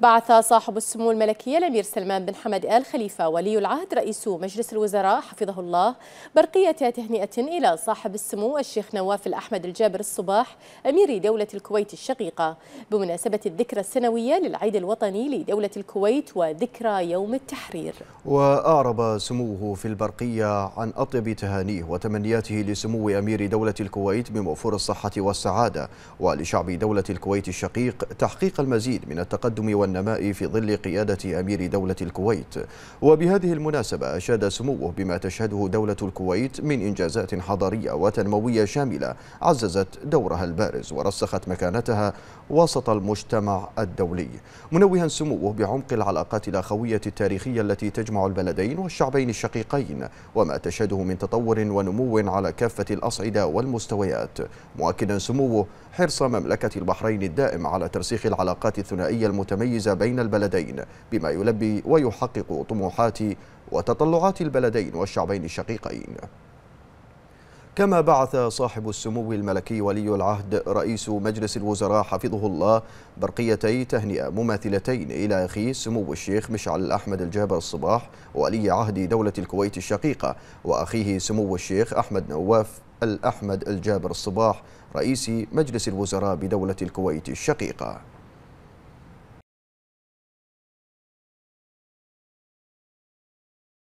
بعث صاحب السمو الملكية الأمير سلمان بن حمد آل خليفة ولي العهد رئيس مجلس الوزراء حفظه الله برقية تهنئة إلى صاحب السمو الشيخ نواف الأحمد الجابر الصباح أمير دولة الكويت الشقيقة بمناسبة الذكرى السنوية للعيد الوطني لدولة الكويت وذكرى يوم التحرير وأعرب سموه في البرقية عن أطيب تهانيه وتمنياته لسمو أمير دولة الكويت بموفور الصحة والسعادة ولشعب دولة الكويت الشقيق تحقيق المزيد من التقدم والنماء في ظل قيادة أمير دولة الكويت وبهذه المناسبة أشاد سموه بما تشهده دولة الكويت من إنجازات حضارية وتنموية شاملة عززت دورها البارز ورسخت مكانتها وسط المجتمع الدولي منوها سموه بعمق العلاقات الأخوية التاريخية التي تجمع البلدين والشعبين الشقيقين وما تشهده من تطور ونمو على كافة الأصعدة والمستويات مؤكدا سموه حرص مملكة البحرين الدائم على ترسيخ العلاقات الثنائية المتميزة المتميزة بين البلدين بما يلبي ويحقق طموحات وتطلعات البلدين والشعبين الشقيقين كما بعث صاحب السمو الملكي ولي العهد رئيس مجلس الوزراء حفظه الله برقيتي تهنئة مماثلتين إلى أخيه سمو الشيخ مشعل أحمد الجابر الصباح ولي عهد دولة الكويت الشقيقة وأخيه سمو الشيخ أحمد نواف الأحمد الجابر الصباح رئيس مجلس الوزراء بدولة الكويت الشقيقة